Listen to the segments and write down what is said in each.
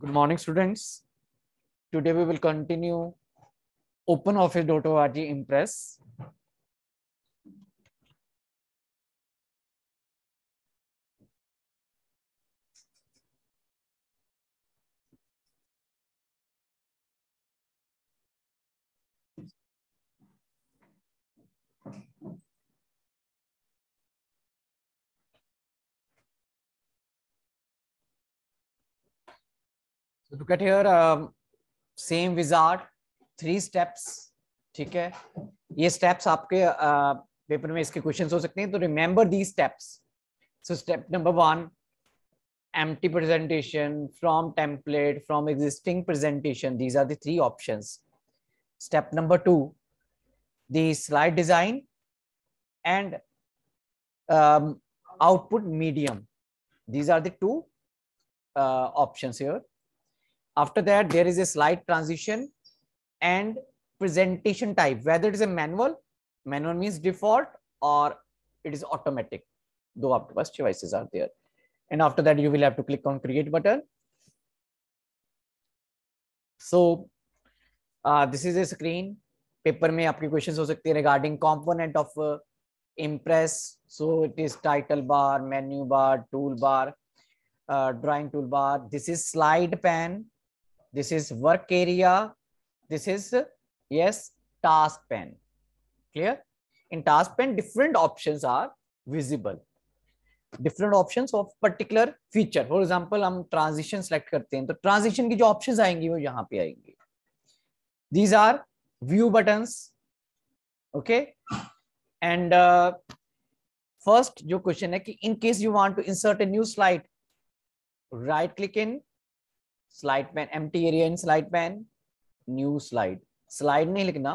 Good morning, students. Today we will continue OpenOffice.org Impress. so look at here um, same wizard three steps ठीक है ये steps आपके paper uh, में इसके question हो सकते हैं तो remember the steps so step number one एम presentation from template from existing presentation these are three option step number two the slide design and output medium these are two option your After that, there is a slide transition and presentation type, whether it is a manual, manual means default or it is automatic, though Optibus devices are there. And after that, you will have to click on create button. So uh, this is a screen. Paper may have questions regarding component of uh, Impress. So it is title bar, menu bar, toolbar, uh, drawing toolbar. This is slide pan. this is work area this is yes task pane clear in task pane different options are visible different options of particular feature for example हम transition select करते हैं तो transition की जो options आएंगी वो यहाँ पे आएंगी these are view buttons okay and uh, first जो question है कि in case you want to insert a new slide right click in Slide pane empty area in slide pane new slide. Slide, नहीं लिखना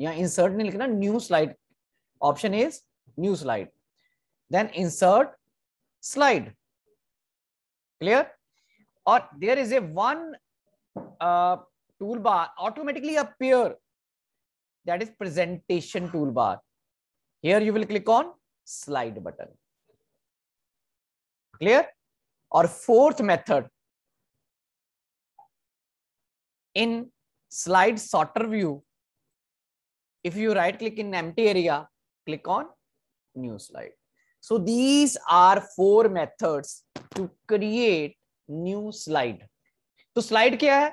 या insert. नहीं लिखना new slide option is new then insert slide clear or there is a one uh, toolbar automatically appear that is presentation toolbar here you will click on slide button clear or fourth method in slide sorter view, if you right click in empty area, click on new slide. So these are four methods to create new slide. to so slide kya hai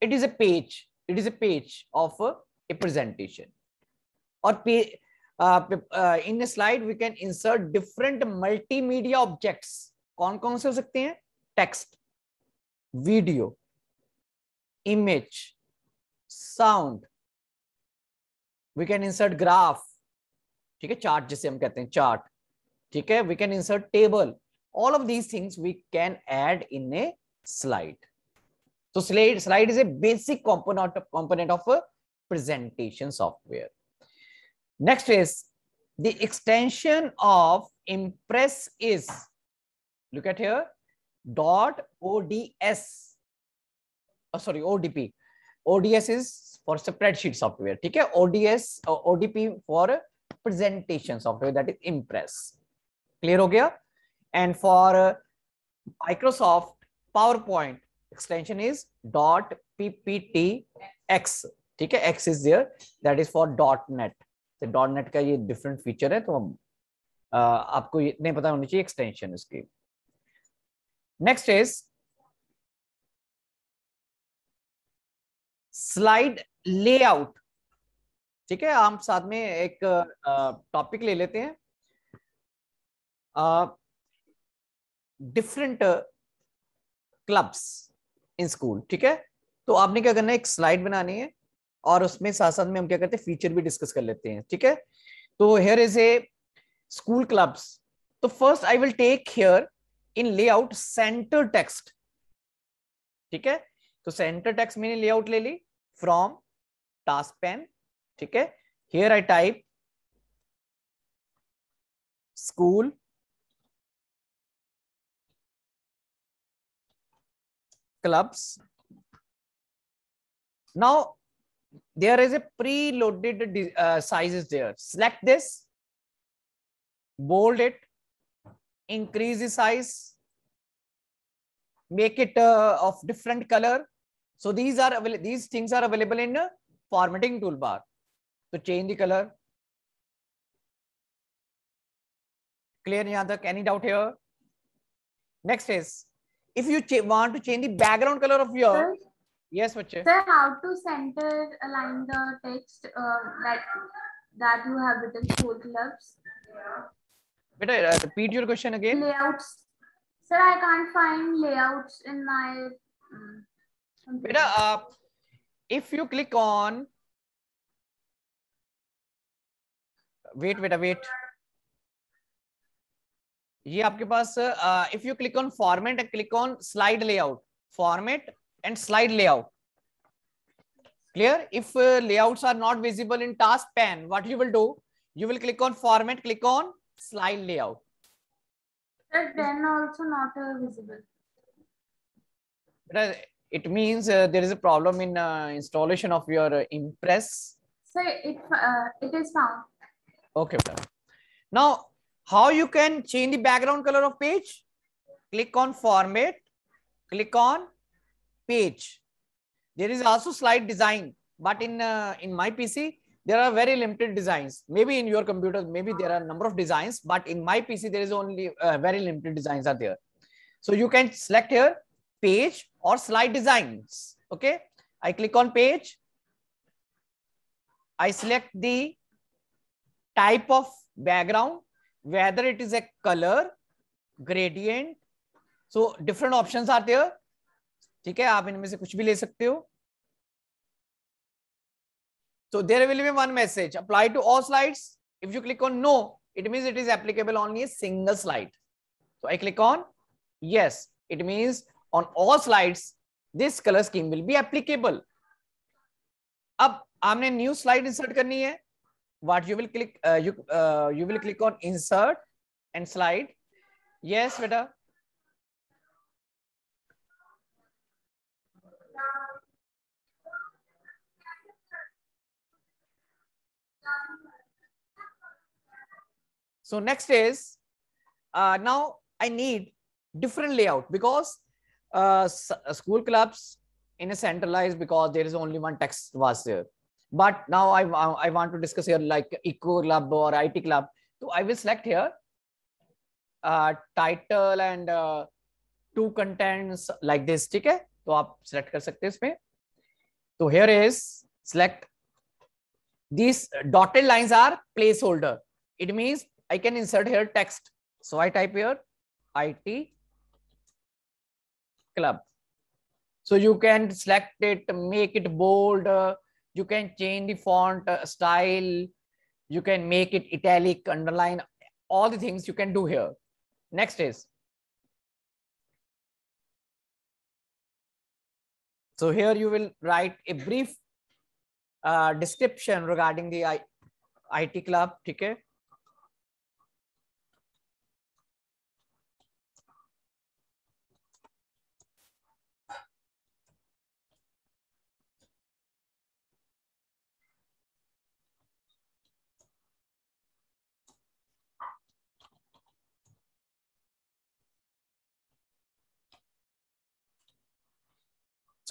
It is a page. It is a page of a, a presentation. or pe uh, uh, in a slide we can insert different multimedia objects. kon kon se ho sakte hain Text, video, image, sound. We can insert graph. ठीक है chart जिसे हम कहते हैं chart ठीक है we can all of these things we can add in a slide. So slide, slide is a basic component of, component of a uh, presentation software. Next is the extension of Impress is, look at here, dot .ods. sorry ODP. ODS is for spreadsheet software. ठीक है ODS ODP for presentation software that is Impress. Clear हो गया? And for Microsoft PowerPoint extension is dot PPTX. ठीक है X is there that is for dot .net. तो dot .net का ये different feature है तो हम आपको इतने पता होनी चाहिए एक्सटेंशन इसकी नेक्स्ट इज स्लाइड लेआउट ठीक है हम साथ में एक टॉपिक ले लेते हैं डिफरेंट क्लब्स इन स्कूल ठीक है तो आपने क्या करना है एक स्लाइड बनानी है और उसमें साथ साथ में हम क्या करते हैं फीचर भी डिस्कस कर लेते हैं ठीक है तो here is a school clubs तो first I will take here in layout center text ठीक है तो सेंटर टेक्स्ट मैंने लेआउट ले ली from task pane okay. here I type school clubs. Now there is a preloaded uh, sizes there. Select this, bold it, increase the size, make it uh, of different color, so these are these things are available in the formatting toolbar. So change the color. Clear yahan Any doubt here? Next is if you want to change the background color of your sir, yes, bache. Sir, how to center align the text uh, that that you have written school clubs? yeah. uh, repeat your question again. Layouts. Sir, I can't find layouts in my. Um, बेटा आप if you click on wait बेटा wait ये आपके पास if you click on format and click on slide layout format and slide layout clear if layouts are not visible in task pane what you will do you will click on format click on slide layout out pane also not visible it means uh, there is a problem in uh, installation of your uh, Impress. So it, uh, it is found. Okay. Now, how you can change the background color of page? Click on format, click on page. There is also slide design, but in, uh, in my PC, there are very limited designs. Maybe in your computer, maybe there are a number of designs, but in my PC, there is only uh, very limited designs are there. So you can select here page or slide designs. Okay. I click on page. I select the type of background, whether it is a color, gradient. So different options are there. Okay, you can take से कुछ भी So there will be one message apply to all slides. If you click on no, it means it is applicable only a single slide. So I click on yes. It means on all slides, this color scheme will be applicable. अब a new slide insert करनी है. What you will click, uh, you uh, you will click on insert and slide. Yes, Veda. So next is uh, now I need different layout because uh, uh, school clubs in a centralized because there is only one text was there. But now I, I want to discuss here like eco club or IT club. So I will select here uh, title and uh, two contents like this. Okay, so you select कर सकते So here is select. These dotted lines are placeholder. It means I can insert here text. So I type here IT club so you can select it make it bold uh, you can change the font uh, style you can make it italic underline all the things you can do here next is so here you will write a brief uh, description regarding the IT club okay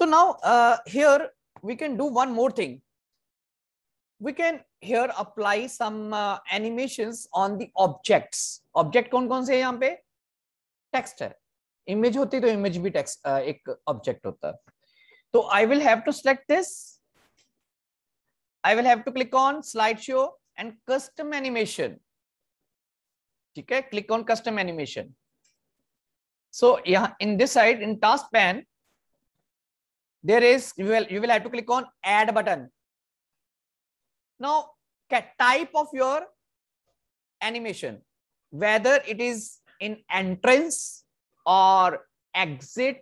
So now uh, here we can do one more thing. We can here apply some uh, animations on the objects. Object कौन कौन से है यहाँ पे Text है. Image होती to image भी text uh, object होता. So I will have to select this. I will have to click on slideshow and custom animation. Okay, click on custom animation. So yeah, in this side in task pane. there is you will you will have to click on add button now type of your animation whether it is in entrance or exit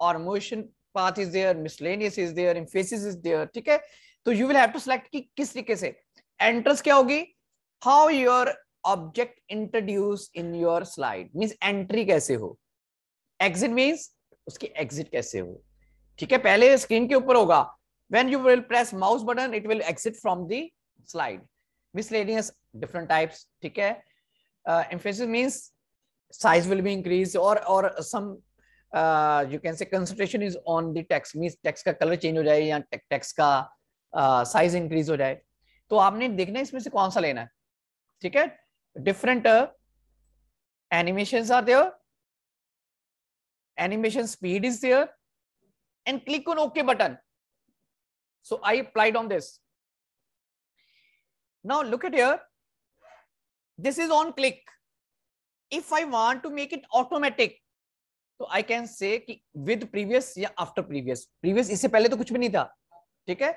or motion path is there miscellaneous is there emphasis is there ठीक है तो you will have to select ki kis tarike se entrance kya hogi how your object introduce in your slide means entry kaise ho exit means uski exit kaise ho ठीक है पहले screen के ऊपर होगा when you will press mouse button it will exit from the slide miscellaneous different types ठीक है emphasis means size will be increase और और some you can say concentration is on the text means text का colour change हो जाए या text का size uh, increase हो जाए तो आपने देखना इसमें से कौन सा लेना है ठीक है different animation are there animation speed is there and click on OK button. So I applied on this. Now look at here. This is on click. If I want to make it automatic, तो I can say with previous या after previous previous इससे पहले तो कुछ भी नहीं था ठीक है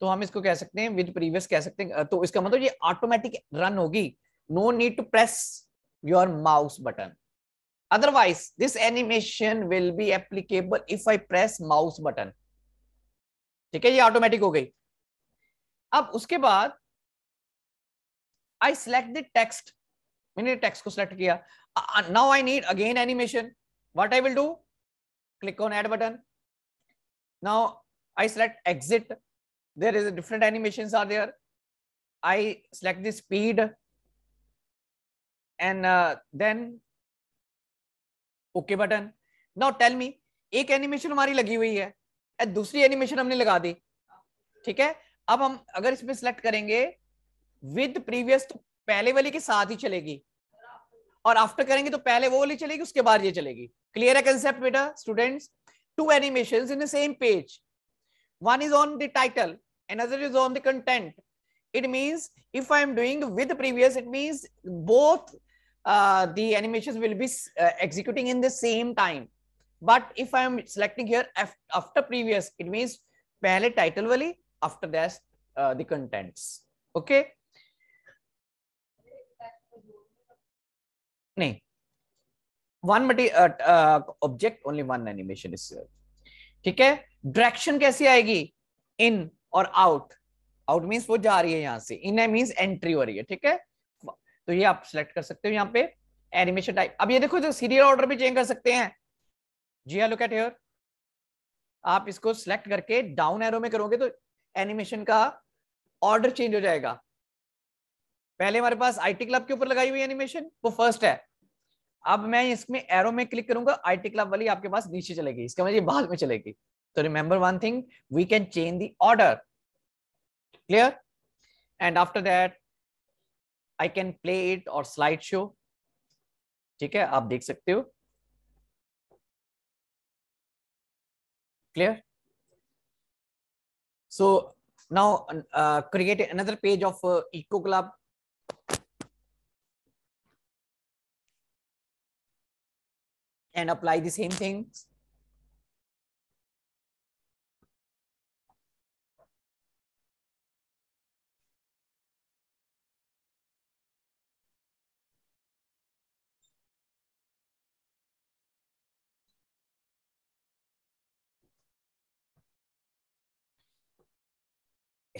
तो हम इसको कह सकते हैं विद प्रीवियस कह सकते हैं तो इसका मतलब ये ऑटोमेटिक रन होगी no need to press your mouse button Otherwise, this animation will be applicable if I press mouse button. ठीक है automatic. हो गई अब उसके बाद select the text. टेक्स्ट मैंने uh, I को सिलेक्ट किया now I need again animation what I click on add button now i select exit there is a different animations are there i select the speed and uh, then okay button now tell me एक animation हमारी लगी हुई है and दूसरी animation हमने लगा दी ठीक है अब हम अगर इसमें सिलेक्ट करेंगे विद प्रीवियस तो पहले वाली के साथ ही चलेगी और आफ्टर करेंगे तो पहले वो वाली चलेगी उसके बाद ये चलेगी क्लियर है कंसेप्ट बेटा students two animation in the same page one is on the title another is on the content it means if I am doing with previous it means both uh, the animations will be uh, executing in the same time. But if I am selecting here after previous, it means पहले title वाली, after that uh, the contents. Okay. नहीं object only one animation is here. ठीक है direction कैसी आएगी इन और out out means वो जा रही है यहां से इन मीन्स एंट्री हो रही है ठीक है तो ये आप सिलेक्ट कर सकते हो यहाँ पे एनिमेशन टाइप अब ये देखो जो सीरियल ऑर्डर भी चेंज कर सकते हैं जी लुक एट हेयर आप इसको सिलेक्ट करके डाउन एरो में करोगे तो एनिमेशन का ऑर्डर चेंज हो जाएगा पहले हमारे पास आईटी क्लब के ऊपर लगाई हुई एनिमेशन वो फर्स्ट है अब मैं इसमें एरो में क्लिक करूंगा आईटी क्लब वाली आपके पास नीचे चलेगी इसका मतलब बाद में चलेगी तो remember one thing we can change the order clear and after that I can play it or slideshow. Show ठीक है आप देख clear so now uh, create another page of uh, eco club and apply the same things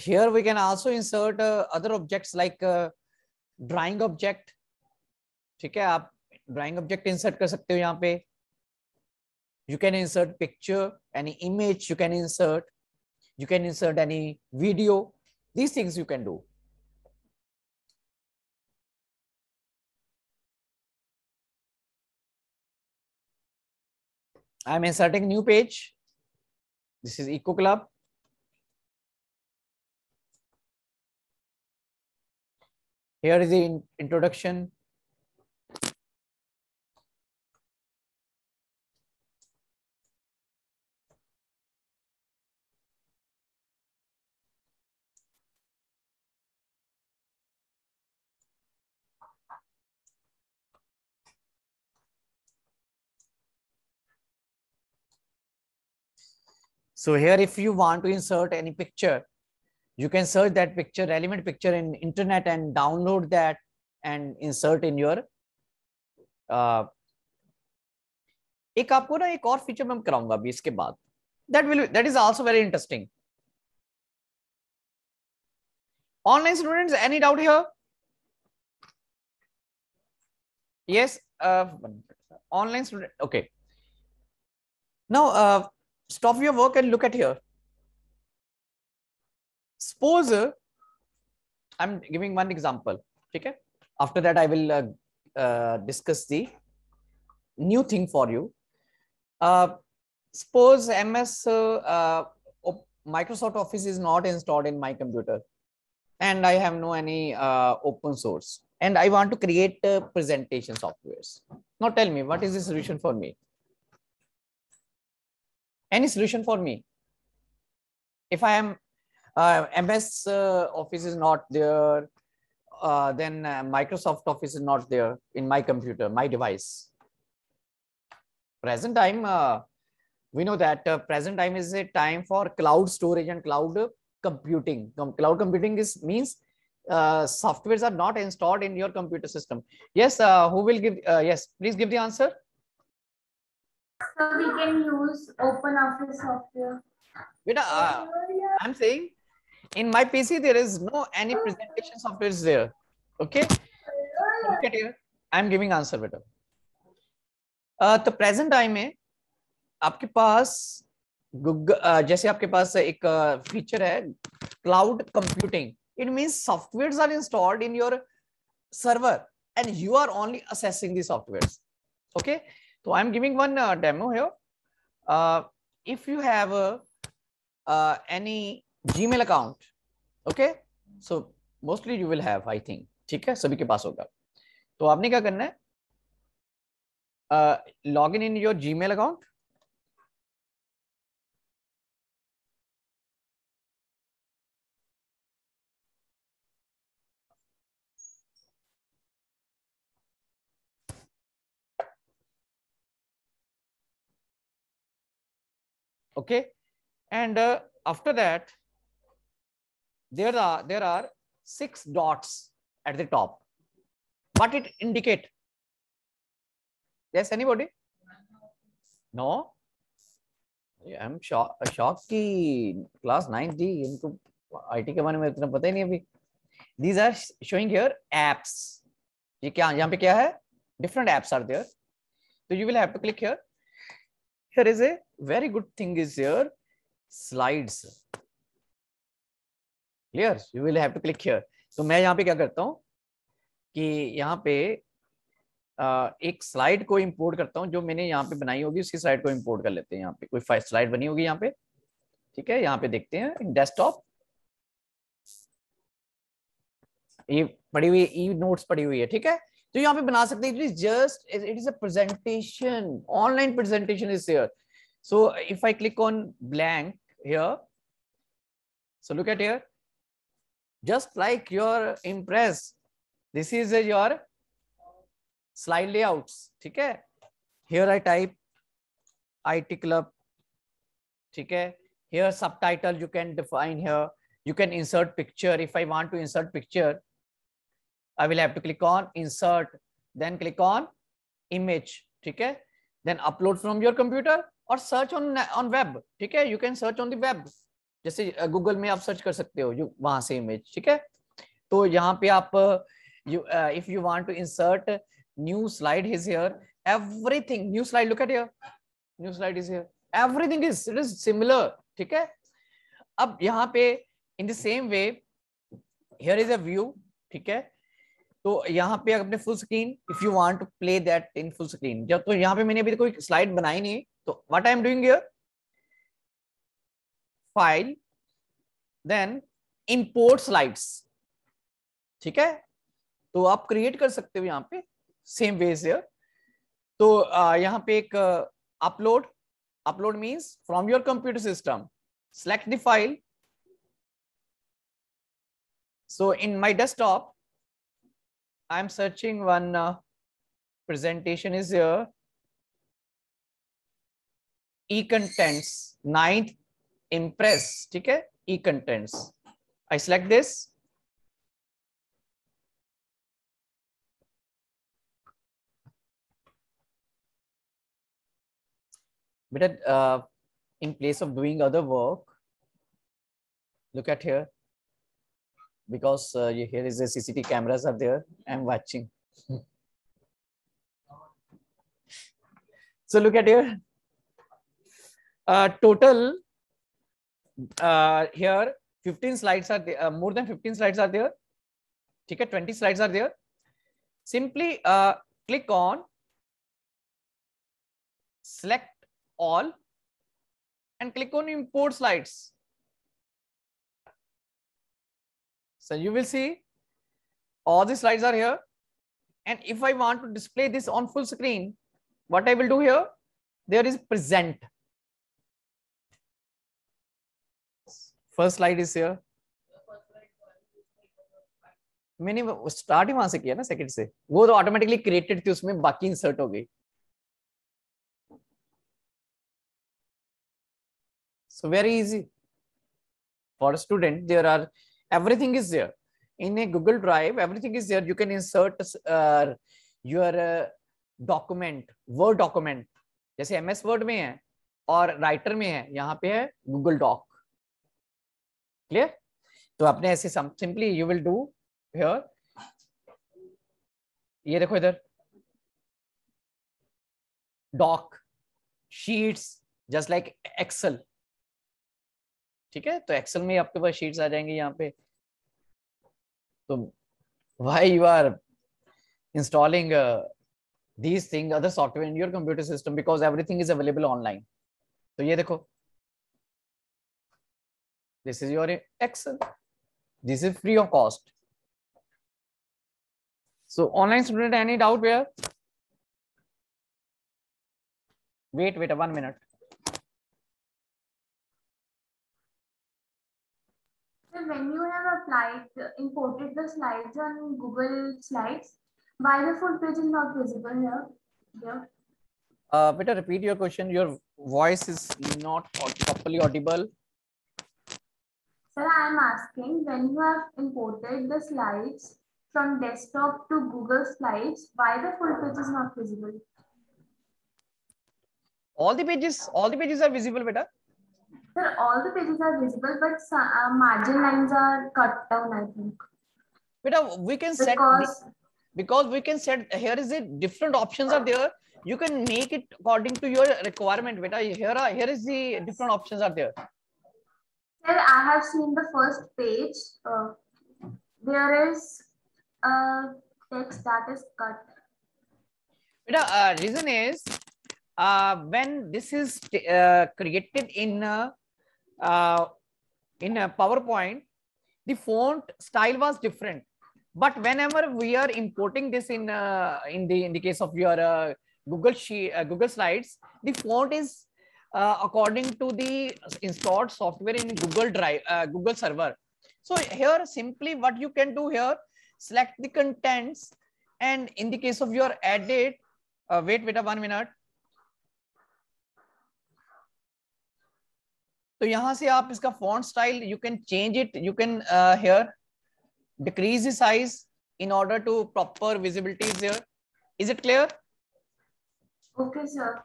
Here we can also insert uh, other objects like uh, drawing object. ठीक है आप drawing object insert कर सकते हो यहाँ पे. You can insert picture, any image you can insert. You can insert any video. These things you can do. I'm inserting new page. This is Eco Club. Here is the introduction. So here if you want to insert any picture, you can search that picture element picture in internet and download that and insert in your uh, एक आपको ना एक और feature मैं कराऊंगा अभी इसके बाद that will that is also very online students any doubt here yes uh online student okay now uh stop your work and look at here suppose I'm giving one example. Okay. After that, I will uh, uh, discuss the new thing for you. Uh, suppose MS uh, uh, Microsoft Office is not installed in my computer, and I have no any uh, open source, and I want to create presentation softwares. Now tell me, what is the solution for me? Any solution for me? If I am uh, MS uh, Office is not there, uh, then uh, Microsoft Office is not there in my computer, my device. Present time, uh, we know that uh, present time is a time for cloud storage and cloud computing. cloud computing is means softwares are not installed in your computer system. Yes, who will give? yes, please give the answer. So we can use open office software. Wait, uh, I'm saying in my pc there is no any presentation software is there okay look at here i am giving answer better. तो present time में आपके पास Google uh, जैसे आपके पास एक uh, feature hai cloud computing. it means softwares are installed in your server and you are only accessing the softwares okay so i'm giving one uh, demo here uh, if you have uh, any Gmail account okay so mostly you will have I think ठीक है सभी के पास होगा तो आपने क्या करना है log in in your Gmail account okay and after that there are there are six dots at the top. What it indicate? Yes, anybody? No. I'm shocked. shock कि class 9D into IT ke bare mein itna pata hi nahi abhi These are showing here apps. ye kya yahan pe kya hai Different apps are there. So you will have to click here. Here is a very good thing is here slides. Clear you will have to click here तो मैं यहाँ पे क्या करता हूँ कि यहाँ पे एक स्लाइड को इंपोर्ट करता हूँ जो मैंने यहाँ पे बनाई होगी उसकी स्लाइड को इंपोर्ट कर लेते हैं यहाँ पे कोई स्लाइड बनी होगी यहाँ पे ठीक है यहाँ पे देखते हैं डेस्कटॉप ये पड़ी हुई ई नोट्स पड़ी हुई है ठीक है तो यहाँ पे बना सकते हैं it is just it is a presentation online presentation is here so if I click on blank here so look at here just like your impress this is your slide layouts Okay, here I type IT club Okay, here subtitle you can define here you can insert picture if I want to insert picture I will have to click on insert then click on image Okay, then upload from your computer or search on on web Okay, you can search on the web जैसे Google में आप search कर सकते हो जो वहां से image ठीक है तो यहाँ पे आप you if you want to insert new slide is here everything new slide look at here new slide is here everything is it is similar ठीक है अब यहाँ पे in the same way here is a view ठीक है तो यहाँ पे अपने full screen if you want to play that in full screen जब तो यहाँ पे मैंने अभी कोई स्लाइड बनाई नहीं तो what I am doing file then import slides ठीक है तो आप क्रिएट कर सकते हो यहाँ पे सेम वे तो यहाँ पे एक upload upload means from your computer system select the file so in my desktop I am searching one presentation is e contents ninth impress ठीक है e contents I select this but uh, in place of doing other work look at here because uh, here is the CCTV cameras are there. I'm watching. so look at here. Uh, total uh, here 15 slides are there, uh, more than 15 slides are there. Okay, 20 slides are there. Simply uh, click on select all and click on import slides. So you will see all the slides are here. And if I want to display this on full screen, what I will do here, there is present. first slide is here मैंने start ही वहां से किया ना second से वो तो automatically created थी उसमें बाकी इंसर्ट हो गई so very easy for student there are everything is there in a Google drive everything is there you can insert your document word document जैसे एमएस वर्ड में है और राइटर में है यहाँ पे है गूगल डॉक क्लियर तो आपने ऐसे simply you will do here ये देखो इधर doc sheets just like Excel ठीक है तो एक्सेल में आपके पास शीट्स आ जाएंगे यहाँ पे तो why you are installing these thing other software in your computer system because everything is available online तो ये देखो This is your Excel. This is free of cost. So online student, any doubt where? Wait, wait, one minute. when you have applied, imported the slides on Google Slides, why the full page is not visible here? Yeah. Uh, better repeat your question. Your voice is not properly audible. Sir, I am asking when you have imported the slides from desktop to Google Slides, why the full page is not visible? All the pages, all the pages are visible, beta. Sir, all the pages are visible, but some, uh, margin lines are cut down, I think. Beta, we can because, set because we can set here is it different options are there. You can make it according to your requirement. Beta, here are here is the different options are there. Sir, I have seen the first page. Uh, there is a text that is cut. The uh, uh, reason is uh, when this is uh, created in a, uh, in a PowerPoint, the font style was different. But whenever we are importing this in in the in the case of your Google sheet, Google Slides, the font is uh, according to the installed software in Google Drive, uh, Google server. So here simply what you can do here, select the contents and in the case of your edit, uh, wait, wait a one minute. So यहाँ से आप इसका font style you can change it you can uh, here decrease the size in order to proper visibility is it clear okay sir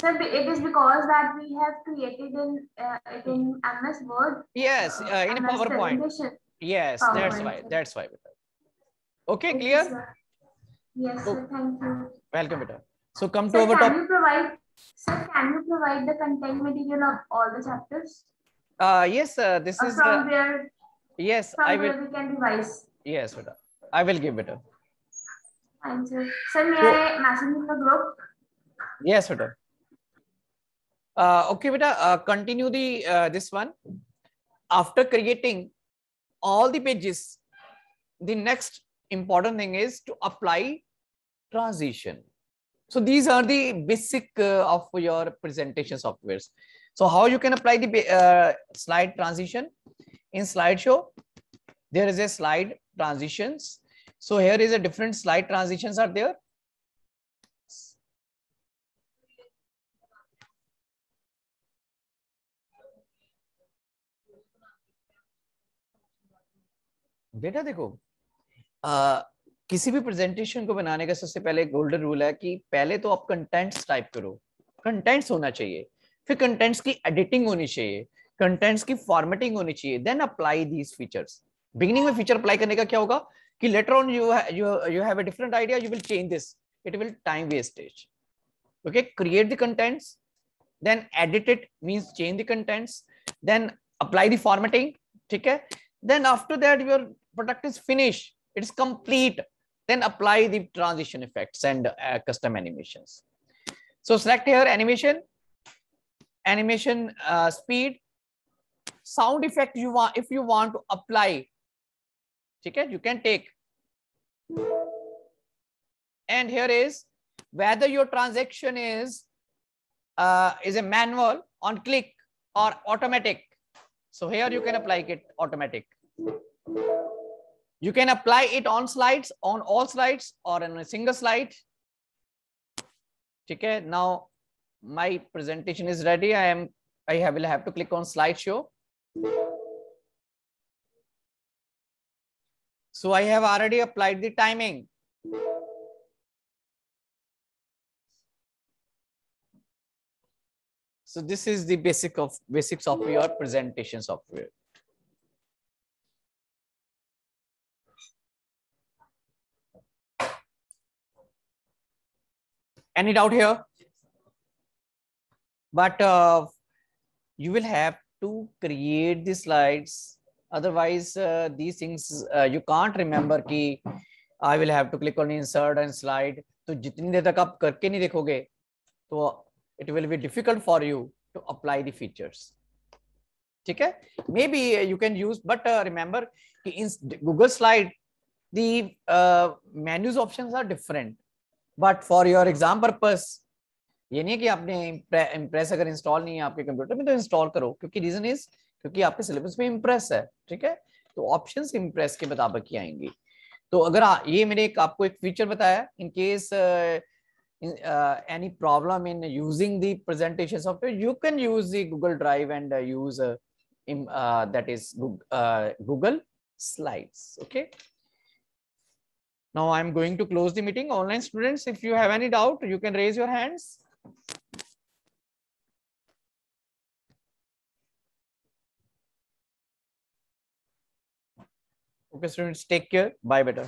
so it is because that we have created in uh, in MS Word. Yes, uh, in MS PowerPoint. Yes, PowerPoint. that's why. That's why. Okay, okay, clear? Sir. Yes, oh. sir, thank you. Welcome, beta. So come sir, to our can You provide, sir, can you provide the content material of all the chapters? Uh, yes, uh, this or is. From uh, where? Yes, from I will. we can revise. Yes, beta. I will give beta. Fine, sir. Sir, may so, I message in the group? Yes, beta. Uh, okay, beta, uh, continue the uh, this one. After creating all the pages, the next important thing is to apply transition. So these are the basic uh, of your presentation softwares. So how you can apply the uh, slide transition? In slideshow, there is a slide transitions. So here is a different slide transitions are there. बेटा देखो आ, किसी भी presentation को बनाने का सबसे पहले golden rule है कि पहले तो आप कंटेंट्स टाइप करो कंटेंट्स होना चाहिए फिर कंटेंट्स की एडिटिंग होनी चाहिए कंटेंट्स की फॉर्मेटिंग होनी चाहिए then apply these features beginning में फीचर अप्लाई करने का क्या होगा कि later on you you have a different idea you will change this it will time wastage okay create the contents then edit it means change the contents then apply the formatting ठीक है then after that you are product is finished, it's complete, then apply the transition effects and uh, custom animations. So select here animation, animation uh, speed, sound effect you want, if you want to apply, okay, you can take. And here is whether your transaction is uh, is a manual on click or automatic. So here you can apply it automatic. You can apply it on slides, on all slides or on a single slide. Okay, now my presentation is ready. I am, I have, will have to click on slideshow. So I have already applied the timing. So this is the basic of basics of your presentation software. Any doubt here? But uh, you will have to create the slides. Otherwise, uh, these things uh, you can't remember कि I will have to click on insert and slide. to जितनी देर tak आप karke नहीं dekhoge, तो it will be difficult for you to apply the features. ठीक Maybe uh, you can use, but but uh, remember कि in the uh, menus options are different but for your exam purpose ये नहीं है कि आपने impress अगर install नहीं है आपके कंप्यूटर में तो इंस्टॉल करो क्योंकि रीजन इज क्योंकि आपके सिलेबस में इम्प्रेस है ठीक है तो ऑप्शन इम्प्रेस के मुताबिक ही आएंगी तो अगर आ, ये मैंने एक आपको एक फीचर बताया in case any problem in using the presentation software you can use the Google drive and use that is Google slides okay Now I'm going to close the meeting. Online students, if you have any doubt, you can raise your hands. Okay, students, take care. Bye, better.